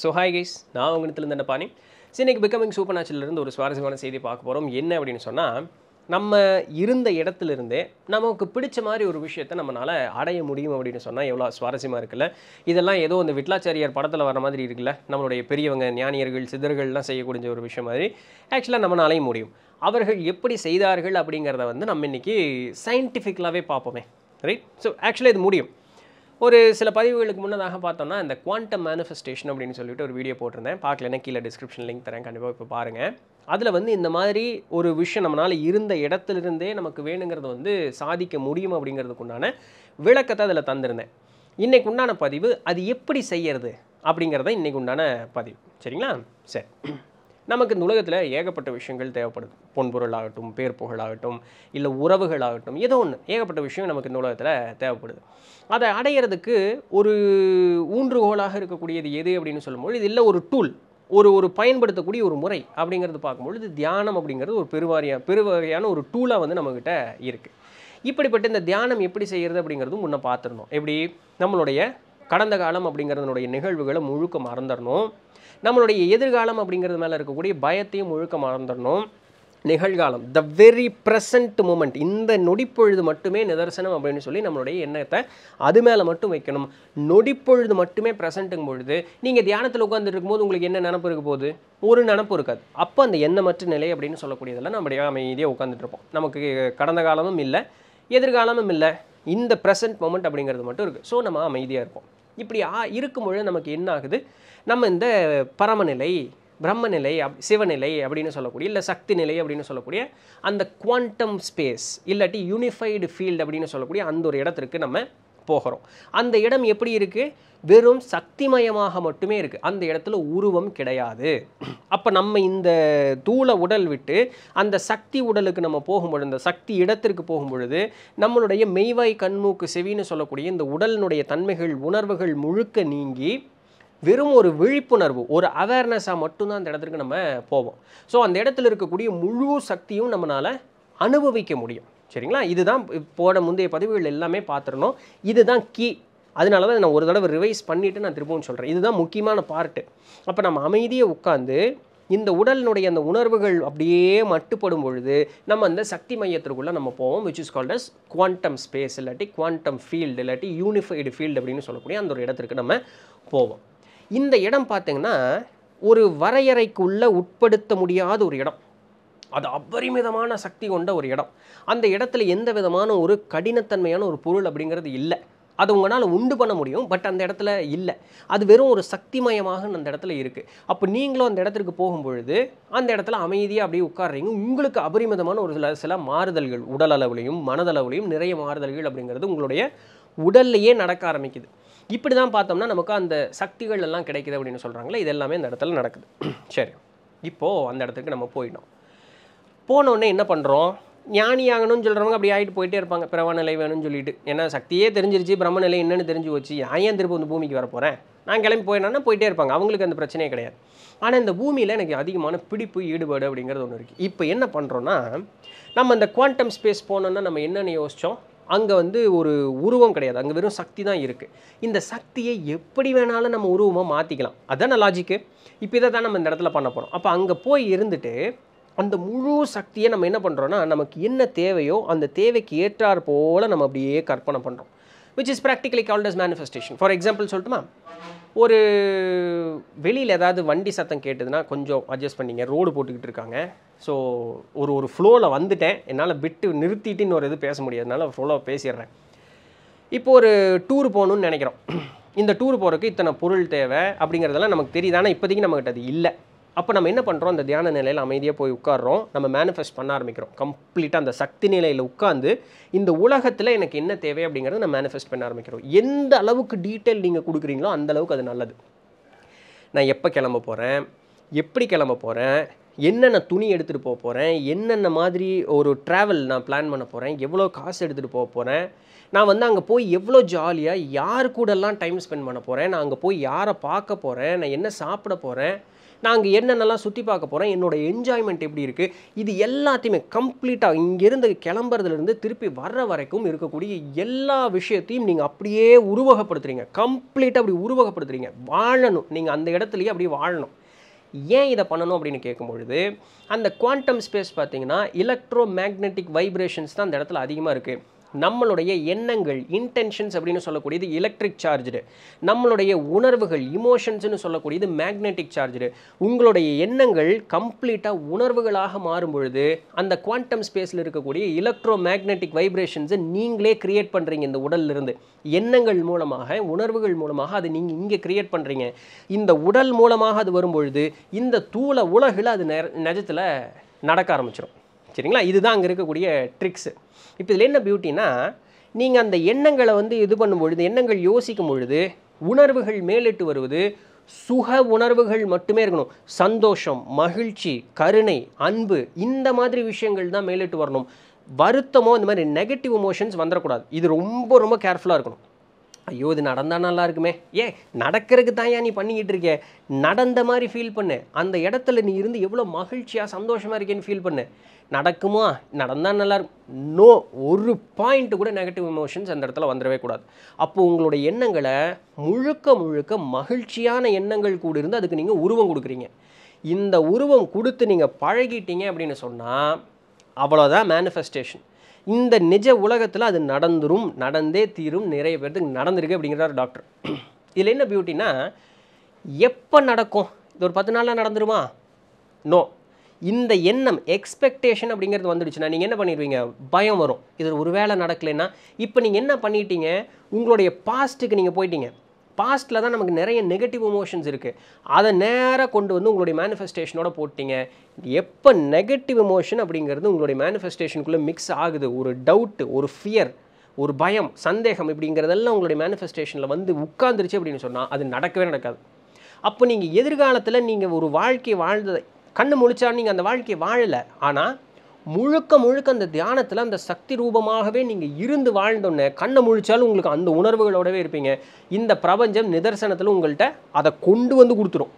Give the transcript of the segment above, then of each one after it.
so hi guys நான் உங்கள்கிட்ட இந்த பாணி இன்னைக்கு பிகமிங் சூப்பர் நேச்சுரலிருந்து ஒரு சுவாரஸ்யமான செய்தி பார்க்க போகிறோம் என்ன அப்படின்னு சொன்னால் நம்ம இருந்த இடத்துலேருந்தே நமக்கு பிடிச்ச மாதிரி ஒரு விஷயத்தை நம்மளால் அடைய முடியும் அப்படின்னு சொன்னால் எவ்வளோ சுவாரஸ்யமாக இருக்குல்ல இதெல்லாம் ஏதோ இந்த விட்லாச்சாரியார் படத்தில் வர மாதிரி இருக்குல்ல நம்மளுடைய பெரியவங்க ஞானியர்கள் சிதர்கள்லாம் செய்யக்கூடிய ஒரு விஷயம் மாதிரி ஆக்சுவலாக நம்மளாலையும் முடியும் அவர்கள் எப்படி செய்தார்கள் அப்படிங்கிறத வந்து நம்ம இன்றைக்கி சயின்டிஃபிக்கலாகவே பார்ப்போமே ரைட் ஸோ ஆக்சுவலாக இது முடியும் ஒரு சில பதிவுகளுக்கு முன்னதாக பார்த்தோம்னா இந்த குவாண்டம் மேனிஃபெஸ்டேஷன் அப்படின்னு சொல்லிட்டு ஒரு வீடியோ போட்டிருந்தேன் பார்க்கலனா கீழே டிஸ்கிரிப்ஷன் லிங்க் தரேன் கண்டிப்பாக இப்போ பாருங்கள் அதில் வந்து இந்த மாதிரி ஒரு விஷயம் நம்மளால் இருந்த இடத்துலேருந்தே நமக்கு வேணுங்கிறத வந்து சாதிக்க முடியும் அப்படிங்கிறதுக்கு உண்டான விளக்கத்தை அதில் தந்திருந்தேன் இன்றைக்கு உண்டான பதிவு அது எப்படி செய்யறது அப்படிங்கிறத இன்றைக்கு உண்டான பதிவு சரிங்களா சரி நமக்கு இந்த உலகத்தில் ஏகப்பட்ட விஷயங்கள் தேவைப்படுது பொன்பொருள் ஆகட்டும் பேர் புகழாகட்டும் இல்லை உறவுகளாகட்டும் ஏதோ ஒன்று ஏகப்பட்ட விஷயம் நமக்கு இந்த உலகத்தில் தேவைப்படுது அதை அடையிறதுக்கு ஒரு ஊன்றுகோலாக இருக்கக்கூடியது எது அப்படின்னு சொல்லும்போது இது இல்லை ஒரு டூல் ஒரு ஒரு பயன்படுத்தக்கூடிய ஒரு முறை அப்படிங்கிறது பார்க்கும்பொழுது தியானம் அப்படிங்கிறது ஒரு பெருவாரியா பெருவகையான ஒரு டூலாக வந்து நம்மக்கிட்ட இருக்குது இப்படிப்பட்ட இந்த தியானம் எப்படி செய்கிறது அப்படிங்கிறதும் முன்னே பார்த்துருந்தோம் எப்படி நம்மளுடைய கடந்த காலம் அப்படிங்கிறதுனுடைய நிகழ்வுகளை முழுக்க மறந்துடணும் நம்மளுடைய எதிர்காலம் அப்படிங்கிறது மேலே இருக்கக்கூடிய பயத்தையும் முழுக்க மறந்துடணும் நிகழ்காலம் த வெரி ப்ரெசன்ட் மூமெண்ட் இந்த நொடிப்பொழுது மட்டுமே நிதர்சனம் அப்படின்னு சொல்லி நம்மளுடைய எண்ணத்தை அது மேலே மட்டும் வைக்கணும் நொடிப்பொழுது மட்டுமே ப்ரெசன்ட்டுங்கும் பொழுது நீங்கள் தியானத்தில் உட்காந்துட்டு இருக்கும்போது உங்களுக்கு என்ன நினப்பு இருக்க போகுது ஒரு நினப்பு இருக்காது அப்போ அந்த எண்ணமற்ற நிலை அப்படின்னு சொல்லக்கூடியதெல்லாம் நம்முடைய அமைதியாக உட்காந்துட்டு இருப்போம் நமக்கு கடந்த காலமும் இல்லை எதிர்காலமும் இல்லை இந்த ப்ரெசன்ட் மொமெண்ட் அப்படிங்கிறது மட்டும் இருக்குது ஸோ நம்ம அமைதியாக இருப்போம் இப்படி ஆ இருக்கும்பொழுது நமக்கு என்ன ஆகுது நம்ம இந்த பரமநிலை பிரம்மநிலை அப் சிவநிலை அப்படின்னு சொல்லக்கூடிய இல்லை சக்தி நிலை அப்படின்னு சொல்லக்கூடிய அந்த குவாண்டம் ஸ்பேஸ் இல்லாட்டி யூனிஃபைடு ஃபீல்டு அப்படின்னு சொல்லக்கூடிய அந்த ஒரு இடத்திற்கு நம்ம போகிறோம் அந்த இடம் எப்படி இருக்குது வெறும் சக்திமயமாக மட்டுமே இருக்குது அந்த இடத்துல உருவம் கிடையாது அப்போ நம்ம இந்த தூள உடல் விட்டு அந்த சக்தி உடலுக்கு நம்ம போகும்பொழுது அந்த சக்தி இடத்திற்கு போகும்பொழுது நம்மளுடைய மெய்வாய் கண்மூக்கு செவின்னு சொல்லக்கூடிய இந்த உடலினுடைய தன்மைகள் உணர்வுகள் முழுக்க நீங்கி வெறும் ஒரு விழிப்புணர்வு ஒரு அவேர்னஸாக மட்டும்தான் அந்த இடத்துக்கு நம்ம போவோம் ஸோ அந்த இடத்துல இருக்கக்கூடிய முழு சக்தியும் நம்மளால் அனுபவிக்க முடியும் சரிங்களா இதுதான் போட முந்தைய பதிவுகள் எல்லாமே பார்த்துடணும் இதுதான் கீ அதனால தான் நான் ஒரு தடவை ரிவைஸ் பண்ணிவிட்டு நான் திரும்பவும் சொல்கிறேன் இதுதான் முக்கியமான பார்ட்டு அப்போ நம்ம அமைதியை உட்காந்து இந்த உடலினுடைய அந்த உணர்வுகள் அப்படியே மட்டுப்படும் பொழுது நம்ம அந்த சக்தி மையத்திற்குள்ளே நம்ம போவோம் which is called as quantum space இல்லாட்டி குவாண்டம் ஃபீல்டு இல்லாட்டி யூனிஃபைடு ஃபீல்டு அப்படின்னு சொல்லக்கூடிய அந்த ஒரு இடத்திற்கு நம்ம போவோம் இந்த இடம் பார்த்திங்கன்னா ஒரு வரையறைக்குள்ளே உட்படுத்த முடியாத ஒரு இடம் அது அபரிமிதமான சக்தி கொண்ட ஒரு இடம் அந்த இடத்துல எந்த விதமான ஒரு கடினத்தன்மையான ஒரு பொருள் அப்படிங்கிறது இல்லை அது உங்களால் உண்டு பண்ண முடியும் பட் அந்த இடத்துல இல்லை அது வெறும் ஒரு மயமாக அந்த இடத்துல இருக்குது அப்போ நீங்களும் அந்த இடத்துக்கு போகும்பொழுது அந்த இடத்துல அமைதியாக அப்படியே உட்காடுறீங்க உங்களுக்கு அபரிமிதமான ஒரு சில சில மாறுதல்கள் உடல் அளவுலையும் மனதளவுலையும் நிறைய மாறுதல்கள் அப்படிங்கிறது உங்களுடைய உடல்லையே நடக்க ஆரம்பிக்குது இப்படி தான் பார்த்தோம்னா நமக்கு அந்த சக்திகள் எல்லாம் கிடைக்குது அப்படின்னு சொல்கிறாங்களே இது எல்லாமே அந்த இடத்துல நடக்குது சரி இப்போது அந்த இடத்துக்கு நம்ம போயிட்டோம் போனோடனே என்ன பண்ணுறோம் ஞானி ஆகணும்னு சொல்கிறவங்க அப்படி ஆகிட்டு போயிட்டே இருப்பாங்க பிரமநிலை நிலை வேணும்னு சொல்லிட்டு ஏன்னா சக்தியே தெரிஞ்சிருச்சு பிரம்ம என்னென்னு தெரிஞ்சு வச்சு நான் ஏன் திருப்பி வந்து பூமிக்கு வர போகிறேன் நான் கிளம்பி போயிடனா போயிட்டே இருப்பாங்க அவங்களுக்கு அந்த பிரச்சனையே கிடையாது ஆனால் இந்த பூமியில் எனக்கு அதிகமான பிடிப்பு ஈடுபாடு அப்படிங்கிறது ஒன்று இருக்குது இப்போ என்ன பண்ணுறோன்னா நம்ம அந்த குவாண்டம் ஸ்பேஸ் போனோன்னா நம்ம என்னென்னு யோசித்தோம் அங்கே வந்து ஒரு உருவம் கிடையாது அங்கே வெறும் சக்தி தான் இருக்குது இந்த சக்தியை எப்படி வேணாலும் நம்ம உருவமாக மாற்றிக்கலாம் அதான லாஜிக்கு இப்போ இதை தான் நம்ம இந்த இடத்துல பண்ண போகிறோம் அப்போ அங்கே போய் இருந்துட்டு அந்த முழு சக்தியை நம்ம என்ன பண்ணுறோன்னா நமக்கு என்ன தேவையோ அந்த தேவைக்கு ஏற்றார் போல் நம்ம அப்படியே கற்பனை பண்ணுறோம் which is practically called as manifestation for example சொல்லட்டுமா ஒரு வெளியில் ஏதாவது வண்டி சத்தம் கேட்டதுன்னா கொஞ்சம் அட்ஜஸ்ட் பண்ணிங்க ரோடு போட்டுக்கிட்டு இருக்காங்க ஸோ ஒரு ஒரு ஃப்ளோவில் வந்துட்டேன் என்னால் விட்டு நிறுத்திட்டு இன்னொரு இது பேச முடியாதுனால ஃப்ளோவில் பேசிடுறேன் இப்போ ஒரு டூர் போகணுன்னு நினைக்கிறோம் இந்த டூர் போகிறதுக்கு இத்தனை பொருள் தேவை அப்படிங்கிறதெல்லாம் நமக்கு தெரியுது ஆனால் இப்போதைக்கு நம்மகிட்ட அது இல்லை அப்போ நம்ம என்ன பண்ணுறோம் அந்த தியான நிலையில் அமைதியாக போய் உட்காடுறோம் நம்ம மேனிஃபெஸ்ட் பண்ண ஆரம்பிக்கிறோம் கம்ப்ளீட்டாக அந்த சக்தி நிலையில் உட்காந்து இந்த உலகத்தில் எனக்கு என்ன தேவை அப்படிங்கிறத நம்ம மேனிஃபெஸ்ட் பண்ண ஆரம்பிக்கிறோம் எந்த அளவுக்கு டீட்டெயில் நீங்கள் கொடுக்குறீங்களோ அந்த அளவுக்கு அது நல்லது நான் எப்போ கிளம்ப போகிறேன் எப்படி கிளம்ப போகிறேன் என்னென்ன துணி எடுத்துகிட்டு போக போகிறேன் என்னென்ன மாதிரி ஒரு ட்ராவல் நான் பிளான் பண்ண போகிறேன் எவ்வளோ காசு எடுத்துகிட்டு போக போகிறேன் நான் வந்து அங்கே போய் எவ்வளோ ஜாலியாக யார் கூடலாம் டைம் ஸ்பெண்ட் பண்ண போகிறேன் நான் அங்கே போய் யாரை பார்க்க போகிறேன் நான் என்ன சாப்பிட போகிறேன் நாங்கள் என்னென்னலாம் சுற்றி பார்க்க போகிறோம் என்னோட என்ஜாய்மெண்ட் எப்படி இருக்குது இது எல்லாத்தையுமே கம்ப்ளீட்டாக இங்கேருந்து கிளம்புறதுலேருந்து திருப்பி வர்ற வரைக்கும் இருக்கக்கூடிய எல்லா விஷயத்தையும் நீங்கள் அப்படியே உருவகப்படுத்துறீங்க கம்ப்ளீட்டாக அப்படி உருவகப்படுத்துறீங்க வாழணும் நீங்கள் அந்த இடத்துலையே அப்படியே வாழணும் ஏன் இதை பண்ணணும் அப்படின்னு கேட்கும்பொழுது அந்த குவாண்டம் ஸ்பேஸ் பார்த்தீங்கன்னா எலக்ட்ரோ மேக்னெட்டிக் வைப்ரேஷன்ஸ் தான் அந்த இடத்துல அதிகமாக இருக்குது நம்மளுடைய எண்ணங்கள் இன்டென்ஷன்ஸ் அப்படின்னு சொல்லக்கூடியது எலக்ட்ரிக் சார்ஜு நம்மளுடைய உணர்வுகள் இமோஷன்ஸ்னு சொல்லக்கூடியது மேக்னெட்டிக் சார்ஜு உங்களுடைய எண்ணங்கள் கம்ப்ளீட்டாக உணர்வுகளாக மாறும் பொழுது அந்த குவாண்டம் ஸ்பேஸில் இருக்கக்கூடிய எலக்ட்ரோ மேக்னெட்டிக் வைப்ரேஷன்ஸை நீங்களே கிரியேட் பண்ணுறீங்க இந்த உடல்லிருந்து எண்ணங்கள் மூலமாக உணர்வுகள் மூலமாக அது நீங்கள் இங்கே கிரியேட் பண்ணுறீங்க இந்த உடல் மூலமாக அது வரும்பொழுது இந்த தூள உலகில் அது நெ நிஜத்தில் நடக்க ஆரம்பிச்சிடும் சரிங்களா இதுதான் அங்கே இருக்கக்கூடிய ட்ரிக்ஸு இப்போ இதில் என்ன பியூட்டினா நீங்கள் அந்த எண்ணங்களை வந்து இது பண்ணும் பொழுது எண்ணங்கள் யோசிக்கும் பொழுது உணர்வுகள் மேலிட்டு வருவது சுக உணர்வுகள் மட்டுமே இருக்கணும் சந்தோஷம் மகிழ்ச்சி கருணை அன்பு இந்த மாதிரி விஷயங்கள் தான் மேலிட்டு வரணும் வருத்தமோ இந்த மாதிரி நெகட்டிவ் எமோஷன்ஸ் வந்துடக்கூடாது இது ரொம்ப ரொம்ப கேர்ஃபுல்லாக இருக்கணும் ஐயோ இது நடந்தால் நல்லா இருக்குமே ஏ நடக்கிறதுக்கு தான் ஏன் நீ பண்ணிக்கிட்டு இருக்கே நடந்த மாதிரி ஃபீல் பண்ணு அந்த இடத்துல நீ இருந்து எவ்வளோ மகிழ்ச்சியாக சந்தோஷமாக இருக்கேன்னு ஃபீல் பண்ணு நடக்குமா நடந்தால் நல்லா நோ ஒரு பாயிண்ட் கூட நெகட்டிவ் எமோஷன்ஸ் அந்த இடத்துல வந்துடவே கூடாது அப்போது உங்களுடைய எண்ணங்களை முழுக்க முழுக்க மகிழ்ச்சியான எண்ணங்கள் கூட இருந்து அதுக்கு நீங்கள் உருவம் கொடுக்குறீங்க இந்த உருவம் கொடுத்து நீங்கள் பழகிட்டீங்க அப்படின்னு சொன்னால் அவ்வளோதான் மேனிஃபெஸ்டேஷன் இந்த நிஜ உலகத்தில் அது நடந்துரும் நடந்தே தீரும் நிறைய பேர்த்துக்கு நடந்திருக்கு அப்படிங்கிறார் டாக்டர் இதில் என்ன பியூட்டினா எப்போ நடக்கும் இது ஒரு பத்து நாளில் நடந்துருமா நோ இந்த எண்ணம் எக்ஸ்பெக்டேஷன் அப்படிங்கிறது வந்துடுச்சுன்னா நீங்கள் என்ன பண்ணிடுவீங்க பயம் வரும் இது ஒரு வேளை நடக்கலைன்னா இப்போ நீங்கள் என்ன பண்ணிட்டீங்க உங்களுடைய பாஸ்ட்டுக்கு நீங்கள் போயிட்டீங்க பாஸ்ட்டில் தான் நமக்கு நிறைய நெகட்டிவ் எமோஷன்ஸ் இருக்குது அதை நேராக கொண்டு வந்து உங்களுடைய மேனிஃபெஸ்டேஷனோட போட்டிங்க எப்போ நெகட்டிவ் எமோஷன் அப்படிங்கிறது உங்களுடைய மேனிஃபெஸ்டேஷனுக்குள்ளே மிக்ஸ் ஆகுது ஒரு டவுட்டு ஒரு ஃபியர் ஒரு பயம் சந்தேகம் இப்படிங்கிறதெல்லாம் உங்களுடைய மேனிஃபெஸ்டேஷனில் வந்து உட்காந்துருச்சு அப்படின்னு சொன்னால் அது நடக்கவே நடக்காது அப்போ நீங்கள் எதிர்காலத்தில் நீங்கள் ஒரு வாழ்க்கையை வாழ்ந்ததை கண்ணு முழிச்சா நீங்கள் அந்த வாழ்க்கையை வாழலை ஆனால் முழுக்க முழுக்க அந்த தியானத்தில் அந்த சக்தி ரூபமாகவே நீங்கள் இருந்து வாழ்ந்தோன்னே கண்ணை முழிச்சாலும் உங்களுக்கு அந்த உணர்வுகளோடவே இருப்பீங்க இந்த பிரபஞ்சம் நிதர்சனத்தில் உங்கள்கிட்ட அதை கொண்டு வந்து கொடுத்துரும்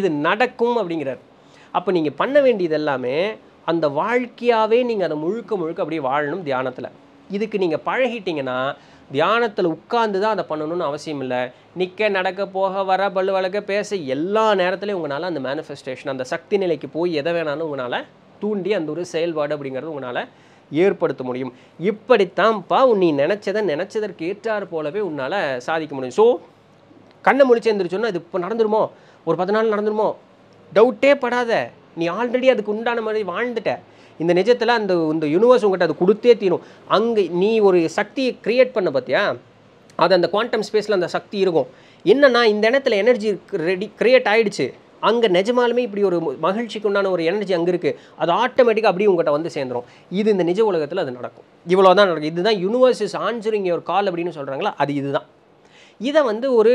இது நடக்கும் அப்படிங்கிறார் அப்போ நீங்கள் பண்ண வேண்டியது எல்லாமே அந்த வாழ்க்கையாகவே நீங்கள் அதை முழுக்க முழுக்க அப்படியே வாழணும் தியானத்தில் இதுக்கு நீங்கள் பழகிட்டிங்கன்னா தியானத்தில் உட்கார்ந்து தான் அதை பண்ணணும்னு அவசியம் இல்லை நிற்க நடக்க போக வர பல்லு வழக்க பேச எல்லா நேரத்துலையும் உங்களால் அந்த மேனிஃபெஸ்டேஷன் அந்த சக்தி நிலைக்கு போய் எதை வேணாலும் உங்களால் தூண்டி அந்த ஒரு செயல்பாடு அப்படிங்கிறது உங்களால் ஏற்படுத்த முடியும் இப்படித்தான்ப்பா நீ நினச்சதை நினச்சதற்கு ஏற்றாறு போலவே உன்னால் சாதிக்க முடியும் ஸோ கண்ணை முடிச்சு எழுந்திரிச்சோன்னா இது இப்போ நடந்துருமோ ஒரு பத்து நாள் நடந்துருமோ டவுட்டே படாத நீ ஆல்ரெடி அதுக்கு உண்டான மாதிரி வாழ்ந்துட்ட இந்த நிஜத்தில் அந்த இந்த யூனிவர்ஸ் உங்கள்கிட்ட அது கொடுத்தே தீரும் அங்கே நீ ஒரு சக்தியை க்ரியேட் பண்ண பார்த்தியா அது அந்த குவாண்டம் ஸ்பேஸில் அந்த சக்தி இருக்கும் என்னென்னா இந்த இடத்துல எனர்ஜி ரெடி க்ரியேட் ஆகிடுச்சு அங்கே நிஜமாலுமே இப்படி ஒரு மகிழ்ச்சிக்கு உண்டான ஒரு எனர்ஜி அங்கே இருக்குது அது ஆட்டோமேட்டிக்காக அப்படியே உங்கள்கிட்ட வந்து சேர்ந்துடும் இது இந்த நிஜ உலகத்தில் அது நடக்கும் இவ்வளோ தான் நடக்கும் இதுதான் universe is answering your call அப்படின்னு சொல்கிறாங்களா அது இதுதான் இதை வந்து ஒரு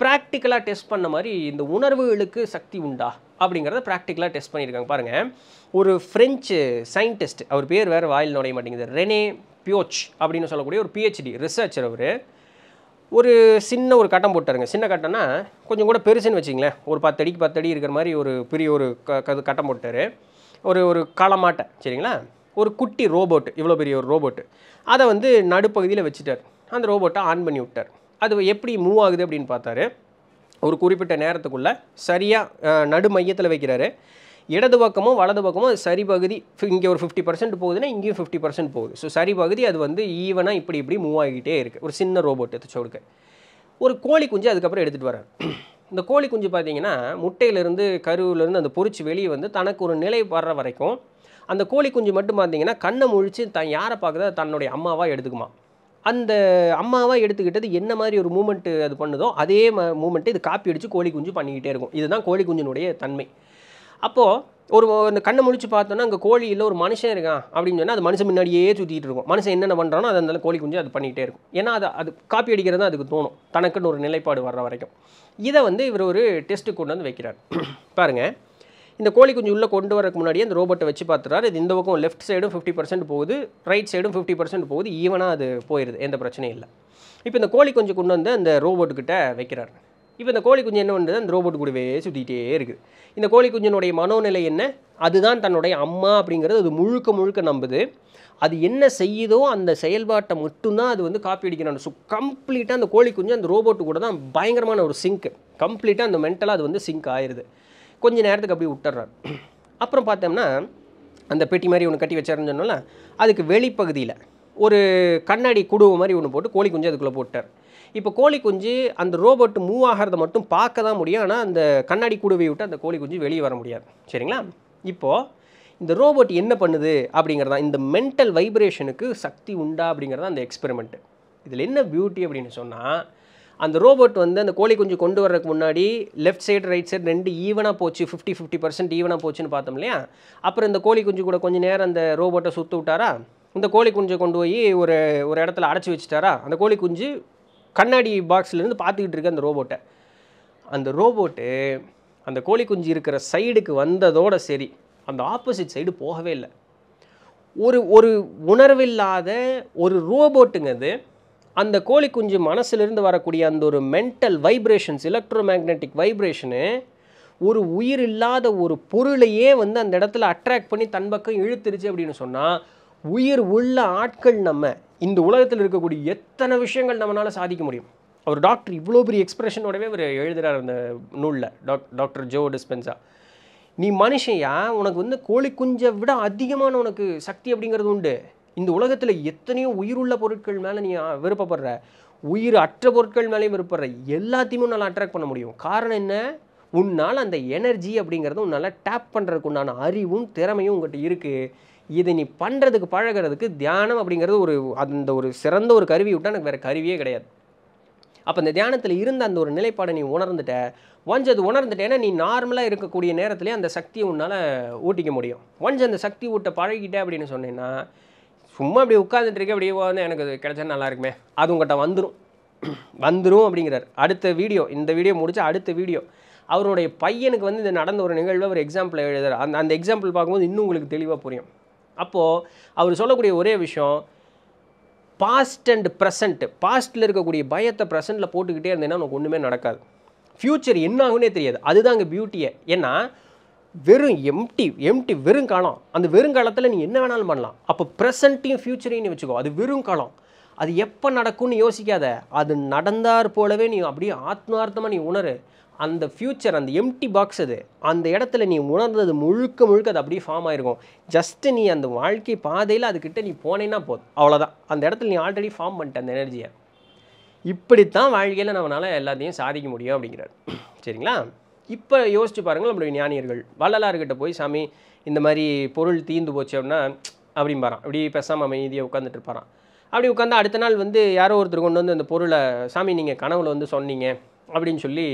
ப்ராக்டிக்கலாக டெஸ்ட் பண்ண மாதிரி இந்த உணர்வுகளுக்கு சக்தி உண்டா அப்படிங்கிறத ப்ராக்டிக்கலாக டெஸ்ட் பண்ணியிருக்காங்க பாருங்கள் ஒரு ஃப்ரெஞ்சு சயின்டிஸ்ட் அவர் பேர் வேறு வாயில் நுழைய மாட்டேங்குது ரெனே பியோச் அப்படின்னு சொல்லக்கூடிய ஒரு பிஹெச்டி ரிசர்ச்சர் அவர் ஒரு சின்ன ஒரு கட்டம் போட்டாருங்க சின்ன கட்டம்னா கொஞ்சம் கூட பெருசுன்னு வச்சிங்களேன் ஒரு பத்து அடிக்கு பத்து அடி இருக்கிற மாதிரி ஒரு பெரிய ஒரு கட்டம் போட்டார் ஒரு ஒரு களமாட்டை சரிங்களா ஒரு குட்டி ரோபோட்டு இவ்வளோ பெரிய ஒரு ரோபோட்டு அதை வந்து நடுப்பகுதியில் வச்சுட்டார் அந்த ரோபோட்டை ஆன் பண்ணி விட்டார் அது எப்படி மூவ் ஆகுது அப்படின்னு பார்த்தாரு ஒரு குறிப்பிட்ட நேரத்துக்குள்ளே சரியாக நடு மையத்தில் வைக்கிறாரு இடது பக்கமும் வலது பக்கமும் சரி பகுதி இங்கே ஒரு ஃபிஃப்டி பர்சன்ட் போகுதுன்னா இங்கேயும் ஃபிஃப்டி பர்சன்ட் போகுது ஸோ சரி பகுதி அது வந்து ஈவனாக இப்படி இப்படி மூவ் ஆகிக்கிட்டே இருக்குது ஒரு சின்ன ரோபோட் எடுத்து ஒரு கோழி குஞ்சு அதுக்கப்புறம் எடுத்துகிட்டு வரார் இந்த கோழி குஞ்சு பார்த்தீங்கன்னா முட்டையிலேருந்து கருவிலேருந்து அந்த பொறிச்சு வெளியே வந்து தனக்கு ஒரு நிலை வர்ற வரைக்கும் அந்த கோழி குஞ்சு மட்டும் பார்த்தீங்கன்னா கண்ணை முழித்து தான் யாரை பார்க்குறத தன்னுடைய அம்மாவாக எடுத்துக்குமா அந்த அம்மாவாக எடுத்துக்கிட்டது என்ன மாதிரி ஒரு மூமெண்ட்டு அது பண்ணுதோ அதே ம மூமெண்ட்டு இது காப்பி அடித்து கோழி குஞ்சு பண்ணிக்கிட்டே இருக்கும் இதுதான் கோழி குஞ்சினுடைய தன்மை அப்போது ஒரு அந்த கண்ணை முடிச்சு பார்த்தோன்னா அங்கே கோழியில் ஒரு மனுஷன் இருக்கான் அப்படின்னு சொன்னால் அது மனுஷன் முன்னாடியே சுற்றிட்டு இருக்கும் மனுஷன் என்னென்ன பண்ணுறானோ அது அந்த கோழி குஞ்சு அது பண்ணிக்கிட்டே இருக்கும் ஏன்னா அது அது காப்பி அடிக்கிறது அதுக்கு தோணும் தனக்குன்னு ஒரு நிலைப்பாடு வர்ற வரைக்கும் இதை வந்து இவர் ஒரு டெஸ்ட்டு கொண்டு வந்து வைக்கிறார் பாருங்கள் இந்த கோழி குஞ்சு உள்ளே கொண்டு வரக்கு முன்னாடியே அந்த ரோபோட்டை வச்சு பார்த்துறாரு இது இந்த பக்கம் லெஃப்ட் சைடும் ஃபிஃப்டி பர்சன்ட் போகுது ரைட் சைடும் ஃபிஃப்டி பர்சன்ட் போகுது ஈவனாக அது போயிடுது எந்த பிரச்சனையும் இல்லை இப்போ இந்த கோழி குஞ்சு கொண்டு வந்து அந்த ரோபோட்டுக்கிட்ட வைக்கிறாரு இப்போ இந்த கோழி குஞ்சு என்ன பண்ணுறது அந்த ரோபோட் கூடவே சுற்றிக்கிட்டே இருக்குது இந்த கோழி குஞ்சினுடைய மனோநிலை என்ன அதுதான் தன்னுடைய அம்மா அப்படிங்கிறது அது முழுக்க முழுக்க நம்புது அது என்ன செய்யுதோ அந்த செயல்பாட்டை மட்டும்தான் அது வந்து காப்பி அடிக்கணும் ஸோ கம்ப்ளீட்டாக அந்த கோழி குஞ்சு அந்த ரோபோட்டு கூட தான் பயங்கரமான ஒரு சிங்க் கம்ப்ளீட்டாக அந்த மென்டலாக அது வந்து சிங்க் ஆயிடுது கொஞ்ச நேரத்துக்கு அப்படியே விட்டுறாரு அப்புறம் பார்த்தோம்னா அந்த பெட்டி மாதிரி ஒன்று கட்டி வச்சாருன்னு சொன்னோம்ல அதுக்கு வெளிப்பகுதியில் ஒரு கண்ணாடி குடுவை மாதிரி ஒன்று போட்டு கோழி குஞ்சு அதுக்குள்ளே போட்டார் இப்போ கோழி குஞ்சு அந்த ரோபோட் மூவ் ஆகிறத மட்டும் பார்க்க தான் முடியும் ஆனால் அந்த கண்ணாடி குடுவை விட்டு அந்த கோழி குஞ்சு வெளியே வர முடியாது சரிங்களா இப்போது இந்த ரோபோட் என்ன பண்ணுது அப்படிங்கிறதா இந்த மென்டல் வைப்ரேஷனுக்கு சக்தி உண்டா அப்படிங்கிறதா அந்த எக்ஸ்பெரிமெண்ட்டு இதில் என்ன பியூட்டி அப்படின்னு சொன்னால் அந்த ரோபோட் வந்து அந்த கோழி குஞ்சு கொண்டு வர்றதுக்கு முன்னாடி லெஃப்ட் சைடு ரைட் சைடு ரெண்டு ஈவனாக போச்சு ஃபிஃப்டி ஃபிஃப்டி பர்சன்ட் ஈவனாக போச்சுன்னு பார்த்தோம் இல்லையா அப்புறம் இந்த கோழி குஞ்சு கூட கொஞ்சம் நேரம் அந்த ரோபோட்டை சுற்று விட்டாரா இந்த கோழி குஞ்சை கொண்டு போய் ஒரு ஒரு இடத்துல அடைச்சி வச்சுட்டாரா அந்த கோழி குஞ்சு கண்ணாடி பாக்ஸ்லேருந்து பார்த்துக்கிட்டு இருக்கு அந்த ரோபோட்டை அந்த ரோபோட்டு அந்த கோழி குஞ்சு இருக்கிற சைடுக்கு வந்ததோடு சரி அந்த ஆப்போசிட் சைடு போகவே இல்லை ஒரு ஒரு உணர்வில்லாத ஒரு ரோபோட்டுங்க அது அந்த கோழி குஞ்சு மனசுலேருந்து வரக்கூடிய அந்த ஒரு mental vibrations electromagnetic vibration ஒரு உயிர் இல்லாத ஒரு பொருளையே வந்து அந்த இடத்துல அட்ராக்ட் பண்ணி தன் பக்கம் இழுத்துருச்சு அப்படின்னு சொன்னால் உயிர் உள்ள ஆட்கள் நம்ம இந்த உலகத்தில் இருக்கக்கூடிய எத்தனை விஷயங்கள் நம்மளால் சாதிக்க முடியும் அவர் டாக்டர் இவ்வளோ பெரிய எக்ஸ்பிரஷனோடவே அவர் எழுதுகிறார் அந்த நூலில் டாக் டாக்டர் ஜோ டிஸ்பென்சா நீ மனுஷையா உனக்கு வந்து கோழி குஞ்சை விட அதிகமான உனக்கு சக்தி அப்படிங்கிறது உண்டு இந்த உலகத்தில் எத்தனையோ உயிருள்ள பொருட்கள் மேலே நீ விருப்பப்படுற உயிர் அற்ற பொருட்கள் மேலேயும் விருப்பப்படுற எல்லாத்தையுமே உன்னால் அட்ராக்ட் பண்ண முடியும் காரணம் என்ன உன்னால் அந்த எனர்ஜி அப்படிங்கிறத உன்னால் டேப் பண்ணுறதுக்கு உண்டான அறிவும் திறமையும் உங்கள்கிட்ட இருக்குது இதை நீ பண்ணுறதுக்கு பழகிறதுக்கு தியானம் அப்படிங்கிறது ஒரு அந்த ஒரு சிறந்த ஒரு கருவி விட்டால் எனக்கு வேறு கருவியே கிடையாது அப்போ அந்த தியானத்தில் இருந்த அந்த ஒரு நிலைப்பாடை நீ உணர்ந்துட்ட ஒன்ஸ் அது உணர்ந்துட்டேன்னா நீ நார்மலாக இருக்கக்கூடிய நேரத்துலேயே அந்த சக்தியை உன்னால் ஊட்டிக்க முடியும் ஒன்ஸ் அந்த சக்தி ஊட்ட பழகிட்ட அப்படின்னு சொன்னேன்னா சும்மா அப்படி உட்காந்துட்டு இருக்கே அப்படியே வந்து எனக்கு அது நல்லா இருக்குமே அது உங்கள்கிட்ட வந்துடும் வந்துடும் அப்படிங்கிறார் அடுத்த வீடியோ இந்த வீடியோ முடிச்சு அடுத்த வீடியோ அவருடைய பையனுக்கு வந்து இது நடந்த ஒரு நிகழ்வை ஒரு எக்ஸாம்பிள் எழுதுறாரு அந்த அந்த எக்ஸாம்பிள் பார்க்கும்போது இன்னும் உங்களுக்கு தெளிவாக புரியும் அப்போது அவர் சொல்லக்கூடிய ஒரே விஷயம் பாஸ்ட் அண்ட் ப்ரெசண்ட்டு பாஸ்ட்டில் இருக்கக்கூடிய பயத்தை ப்ரெசண்ட்டில் போட்டுக்கிட்டே இருந்தேன்னா உனக்கு ஒன்றுமே நடக்காது ஃப்யூச்சர் என்ன ஆகுனே தெரியாது அதுதான் அங்கே பியூட்டியை ஏன்னா வெறும் எம்டி எம்டி வெறும் காலம் அந்த வெறும் காலத்தில் நீ என்ன வேணாலும் பண்ணலாம் அப்போ ப்ரெசண்ட்டையும் ஃப்யூச்சரையும் நீ வச்சுக்கோ அது வெறும் காலம் அது எப்போ நடக்கும்னு யோசிக்காத அது நடந்தார் போலவே நீ அப்படியே ஆத்மார்த்தமாக நீ உணரு அந்த ஃப்யூச்சர் அந்த எம்டி பாக்ஸ் அது அந்த இடத்துல நீ உணர்ந்தது முழுக்க முழுக்க அது அப்படியே ஃபார்ம் ஆகிருக்கும் ஜஸ்ட்டு நீ அந்த வாழ்க்கை பாதையில் அதுக்கிட்ட நீ போனேன்னா போதும் அவ்வளோதான் அந்த இடத்துல நீ ஆல்ரெடி ஃபார்ம் பண்ணிட்ட அந்த எனர்ஜியை இப்படித்தான் வாழ்க்கையில் நம்மளால் எல்லாத்தையும் சாதிக்க முடியும் அப்படிங்கிறார் சரிங்களா இப்போ யோசிச்சு பாருங்கள் நம்மளுடைய ஞானியர்கள் வள்ளலார்கிட்ட போய் சாமி இந்த மாதிரி பொருள் தீந்து போச்சு அப்படின்னா அப்படிம்பாரான் அப்படி பேசாமல் அமைதியாக உட்காந்துட்டு இருப்பாரான் அப்படி உட்காந்து அடுத்த நாள் வந்து யாரோ ஒருத்தர் கொண்டு வந்து அந்த பொருளை சாமி நீங்கள் கனவுல வந்து சொன்னீங்க அப்படின்னு சொல்லி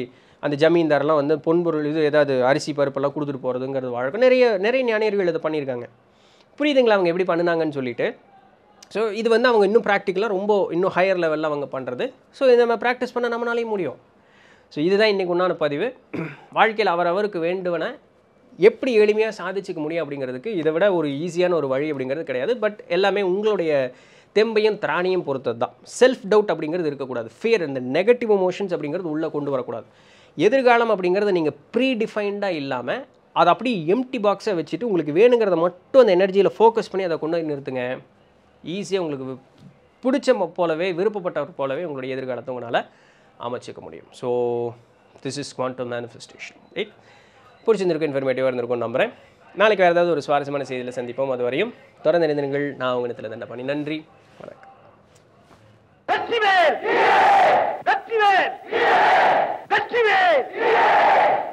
அந்த ஜமீன்தாரெலாம் வந்து பொன்பொருள் இது ஏதாவது அரிசி பருப்பெல்லாம் கொடுத்துட்டு போகிறதுங்கிறது வழக்கம் நிறைய நிறைய ஞானியர்கள் இதை பண்ணியிருக்காங்க புரியுதுங்களா அவங்க எப்படி பண்ணினாங்கன்னு சொல்லிட்டு ஸோ இது வந்து அவங்க இன்னும் ப்ராக்டிக்கலாக ரொம்ப இன்னும் ஹையர் லெவலில் அவங்க பண்ணுறது ஸோ இதை நம்ம ப்ராக்டிஸ் பண்ண நம்மளாலேயும் முடியும் ஸோ இதுதான் இன்றைக்கு உண்டான பதிவு வாழ்க்கையில் அவரவருக்கு வேண்டுவன எப்படி எளிமையாக சாதிச்சுக்க முடியும் அப்படிங்கிறதுக்கு இதை விட ஒரு ஈஸியான ஒரு வழி அப்படிங்கிறது கிடையாது பட் எல்லாமே உங்களுடைய தெம்பையும் திராணியும் பொறுத்தது தான் செல்ஃப் டவுட் அப்படிங்கிறது இருக்கக்கூடாது ஃபியர் இந்த நெகட்டிவ் எமோஷன்ஸ் அப்படிங்கிறது உள்ளே கொண்டு வரக்கூடாது எதிர்காலம் அப்படிங்கிறத நீங்கள் ப்ரீ டிஃபைன்டாக இல்லாமல் அதை அப்படியே எம்டி பாக்ஸை வச்சுட்டு உங்களுக்கு வேணுங்கிறத மட்டும் அந்த எனர்ஜியில் ஃபோக்கஸ் பண்ணி அதை கொண்டு நிறுத்துங்க ஈஸியாக உங்களுக்கு பிடிச்ச போலவே விருப்பப்பட்டவர் போலவே உங்களுடைய எதிர்காலத்தை உங்களால் அமைச்சிக்க முடியும் so this is quantum manifestation right பிடிச்சிருந்திருக்கும் இன்ஃபர்மேட்டிவாக இருந்திருக்கும் நம்புகிறேன் நாளைக்கு வேறு ஏதாவது ஒரு சுவாரஸ்யமான செய்தியில் சந்திப்போம் அது வரையும் தொடர்ந்து நினைந்திருங்கள் நான் உங்கள் இடத்துல தண்டை பண்ணி நன்றி வணக்கம் வெற்றிவேல் வெற்றிவேல் வெற்றிவேல்